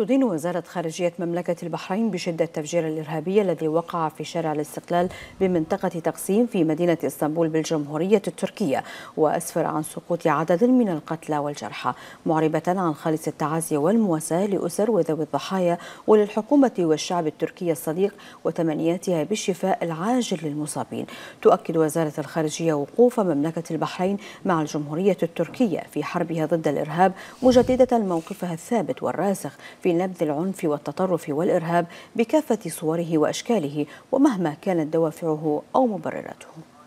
تدين وزارة خارجية مملكة البحرين بشدة التفجير الإرهابي الذي وقع في شارع الاستقلال بمنطقة تقسيم في مدينة إسطنبول بالجمهورية التركية وأسفر عن سقوط عدد من القتلى والجرحى معربة عن خالص التعازي والمواساة لأسر وذوي الضحايا وللحكومة والشعب التركي الصديق وتمنياتها بالشفاء العاجل للمصابين تؤكد وزارة الخارجية وقوف مملكة البحرين مع الجمهورية التركية في حربها ضد الإرهاب مجددة موقفها الثابت والراسخ في بنبذ العنف والتطرف والإرهاب بكافة صوره وأشكاله ومهما كانت دوافعه أو مبرراته